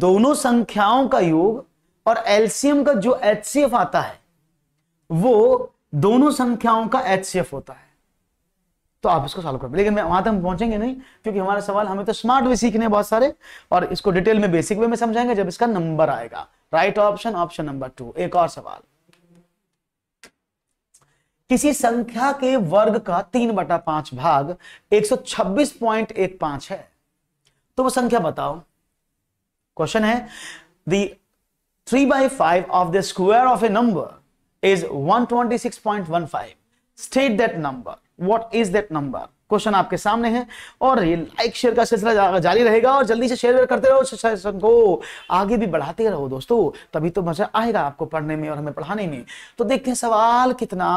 [SPEAKER 1] दोनों संख्याओं का योग और एलसीएम का जो एचसीएफ आता है वो दोनों संख्याओं का एचसीएफ होता है तो आप इसको सॉल्व कर लेकिन मैं वहां तक पहुंचेंगे नहीं क्योंकि हमारा सवाल हमें तो स्मार्ट वे सीखने बहुत सारे और इसको डिटेल में बेसिक वे में समझाएंगे जब इसका नंबर आएगा right option option number two एक और सवाल किसी संख्या के वर्ग का तीन बटा पांच भाग 126.15 है तो वो संख्या बताओ क्वेश्चन है the three by five of the square of a number is 126.15 state that number what is that number question आपके सामने हैं और ये लाइक शेयर का सिलसिला जारी रहेगा और जल्दी से शेयर वेयर करते रहो सेशन को आगे भी बढ़ाते रहो दोस्तों तभी तो मजा आएगा आपको पढ़ने में और हमें पढ़ाने में तो देखते हैं सवाल कितना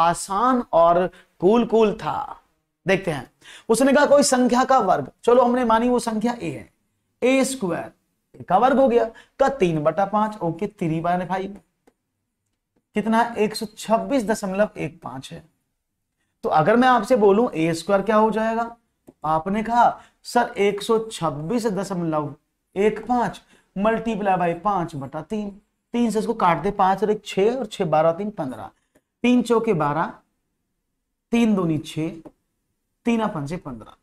[SPEAKER 1] आसान और कूल कूल था देखते हैं उसने कहा कोई संख्या का वर्ग चलो हमने मानी वो संख्या ए है ए स्क्वायर का वर्ग हो गया का तो तीन बटा पांच ओके तीन बार फाइव कितना एक सौ छब्बीस दशमलव एक पांच है तो अगर मैं आपसे बोलू ए स्क्वायर क्या हो जाएगा आपने कहा सर एक सौ छब्बीस दशमलव एक पांच मल्टीप्लाई बाई पांच बटा तीन तीन से इसको काट दे पांच और एक छे और छह बारह तीन पंद्रह तीन चौके बारह तीन दूनी छ तीन पंजे पंद्रह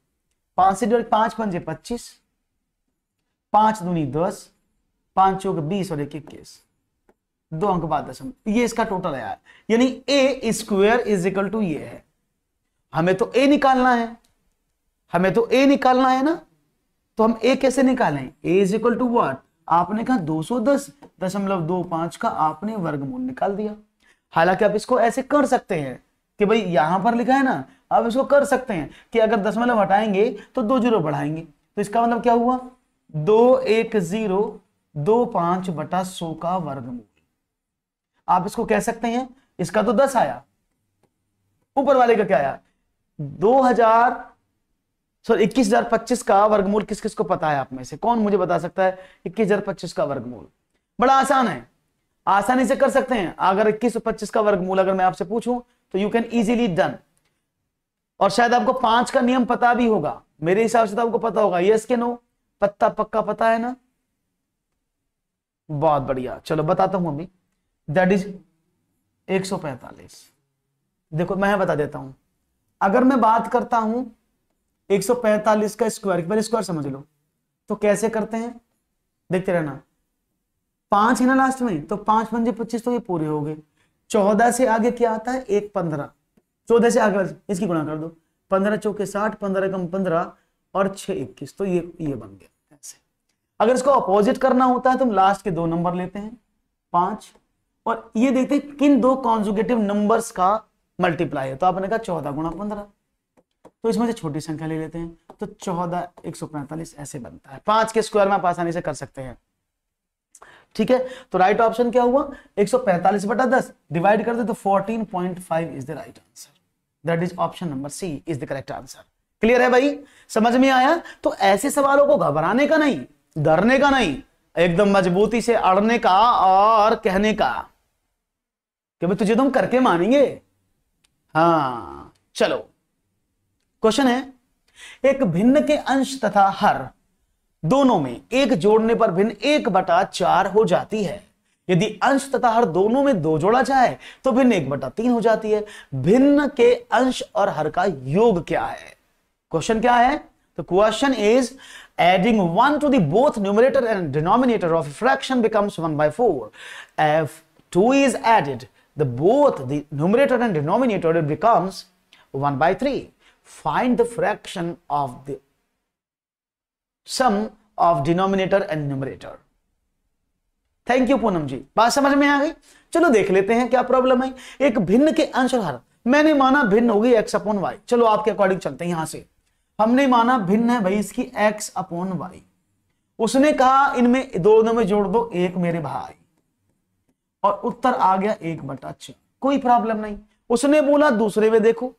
[SPEAKER 1] पांच से पांच पंजे पच्चीस पांच दूनी दस पांच चौके बीस और एक इक्कीस दो अंक बाद दशम ये इसका टोटल आया यानी A square is equal to ये है हमें तो ए निकालना है हमें तो ए निकालना है ना तो हम ए कैसे निकालें A is equal to what आपने कहा दो सौ दस दशमलव दो पांच का आपने वर्गमूल निकाल दिया हालांकि आप इसको ऐसे कर सकते हैं कि भाई यहां पर लिखा है ना आप इसको कर सकते हैं कि अगर दशमलव हटाएंगे तो दो जीरो बढ़ाएंगे तो इसका मतलब क्या हुआ दो एक जीरो दो पांच बटा सो का वर्गमूल आप इसको कह सकते हैं इसका तो दस आया ऊपर वाले का क्या आया दो हजार सॉरी इक्कीस हजार पच्चीस का वर्गमूल किस किस को पता है आप में से कौन मुझे बता सकता है इक्कीस हजार पच्चीस का वर्गमूल बड़ा आसान है आसानी से कर सकते हैं अगर इक्कीस पच्चीस का वर्गमूल अगर मैं आपसे पूछूं तो यू कैन इजीली डन और शायद आपको पांच का नियम पता भी होगा मेरे हिसाब से तो आपको पता होगा यस के नो पत्ता पक्का पता है ना बहुत बढ़िया चलो बताता हूं अभी दैट इज 145 देखो मैं बता देता हूं अगर मैं बात करता हूं 145 का स्क्वायर पहले स्क्वायर समझ लो तो कैसे करते हैं देखते रहना पांच है ना लास्ट में तो पांच पंजे पच्चीस तो ये पूरे हो गए चौदह से आगे क्या आता है एक पंद्रह चौदह से आगे इसकी गुणा कर दो पंद्रह चौके साठ पंद्रह कम पंद्रह और छह इक्कीस तो ये ये बन गया ऐसे अगर इसको अपोजिट करना होता है तो हम लास्ट के दो नंबर लेते हैं पांच और ये देखते हैं किन दो कॉन्जुगेटिव नंबर्स का मल्टीप्लाई है तो आपने कहा चौदह गुणा पंद्रह तो इसमें से छोटी संख्या ले लेते हैं तो चौदह एक सौ पैंतालीस ऐसे बनता है पांच के स्क्वायर में आप आसानी से कर सकते हैं ठीक है तो राइट ऑप्शन क्या हुआ एक सौ पैंतालीस बटा दस डिवाइड कर दे तो fourteen point five is the right answer that is option number C is the correct answer clear है भाई समझ में आया तो ऐसे सवालों को घबराने का नहीं डरने का नहीं एकदम मजबूती से अड़ने का और कहने का कि भाई तुझे तो हम करके मानेंगे हाँ चलो क्वेश्चन है एक भिन्न के अंश तथा हर दोनों में एक जोड़ने पर भिन्न एक बटा चार हो जाती है यदि अंश तथा हर दोनों में दो जोड़ा जाए तो भिन्न एक बटा तीन हो जाती है भिन्न के अंश और हर का योग क्या है क्वेश्चन क्या है तो question is adding one to the both numerator and denominator of fraction becomes one by four if two is added the both the numerator and denominator becomes 1 by 3. Find the fraction of the sum of denominator and numerator. Thank you Poonam ji बात समझ में आ गई चलो देख लेते हैं क्या problem है एक भिन्न के अंश और हर मैंने माना भिन्न होगी एक्स अपॉन वाई चलो आपके अकॉर्डिंग चलते हैं यहां से हमने माना भिन्न है भाई इसकी एक्स अपॉन वाई उसने कहा इनमें दोनों में जोड़ दो एक मेरे भाई और उत्तर आ गया एक बटा छ कोई प्रॉब्लम नहीं उसने बोला दूसरे में देखो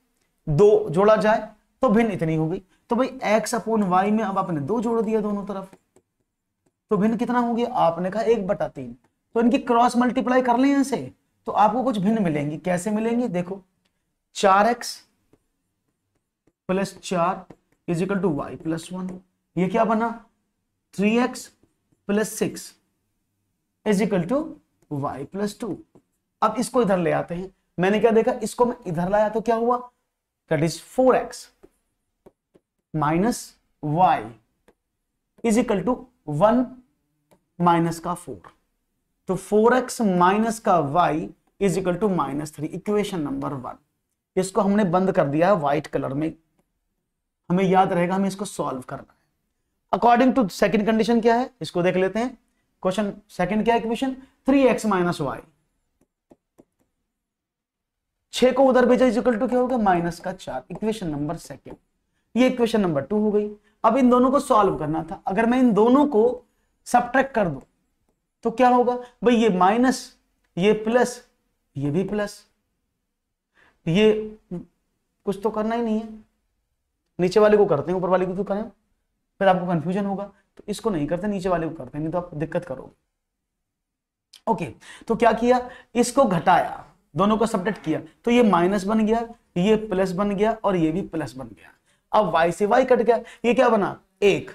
[SPEAKER 1] दो जोड़ा जाए तो भिन्न इतनी हो गई तो भाई एक्स अपोन वाई में अब आपने दो जोड़ दिया दोनों तरफ तो भिन्न कितना हो गया आपने कहा एक बटा तीन तो इनकी क्रॉस मल्टीप्लाई कर ले इनसे तो आपको कुछ भिन्न मिलेंगी कैसे मिलेंगे देखो चार एक्स प्लस चार is equal to Y plus one ये क्या बना three X plus six is equal to Y plus two अब इसको इधर ले आते हैं मैंने क्या देखा इसको मैं इधर लाया तो क्या हुआ that is four X minus Y is equal to one minus का फोर तो फोर एक्स माइनस का Y is equal to minus three equation number one इसको हमने बंद कर दिया है व्हाइट कलर में हमें याद रहेगा हमें इसको सॉल्व करना है अकॉर्डिंग टू सेकेंड कंडीशन क्या है इसको देख लेते हैं क्वेश्चन सेकंड क्या equation three x minus y छ को उधर भेजा इजिकल टू क्या होगा माइनस का चार इक्वेशन नंबर सेकंड ये इक्वेशन नंबर टू हो गई अब इन दोनों को सॉल्व करना था अगर मैं इन दोनों को सब्ट्रैक्ट कर दू तो क्या होगा भाई ये माइनस ये प्लस ये भी प्लस ये कुछ तो करना ही नहीं है नीचे वाले को करते हैं ऊपर वाले को क्यों करें फिर आपको कंफ्यूजन होगा तो इसको नहीं करते नीचे वाले को करते नहीं तो आप दिक्कत करोगे ओके तो क्या किया इसको घटाया दोनों को सब्टेक्ट किया तो ये माइनस बन गया ये प्लस बन गया और ये भी प्लस बन गया अब वाई से वाई कट गया ये क्या बना एक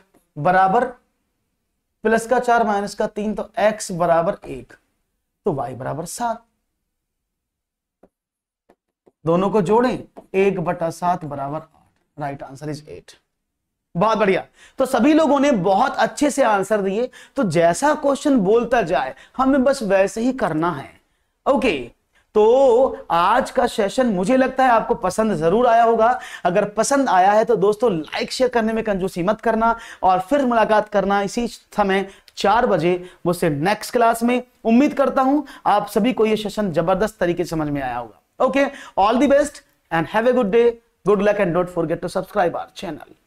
[SPEAKER 1] बराबर प्लस का चार माइनस का तीन तो एक्स बराबर एक तो वाई बराबर सात दोनों को जोड़ें एक बटा सात बराबर आठ राइट आंसर इज एट बहुत बढ़िया तो सभी लोगों ने बहुत अच्छे से आंसर दिए तो जैसा क्वेश्चन बोलता जाए हमें बस वैसे ही करना है ओके तो आज का सेशन मुझे लगता है आपको पसंद जरूर आया होगा अगर पसंद आया है तो दोस्तों लाइक शेयर करने में कंजूसी मत करना और फिर मुलाकात करना इसी समय चार बजे मुझसे नेक्स्ट क्लास में उम्मीद करता हूं आप सभी को यह सेशन जबरदस्त तरीके से समझ में आया होगा okay all the best and have a good day good luck and don't forget to subscribe our channel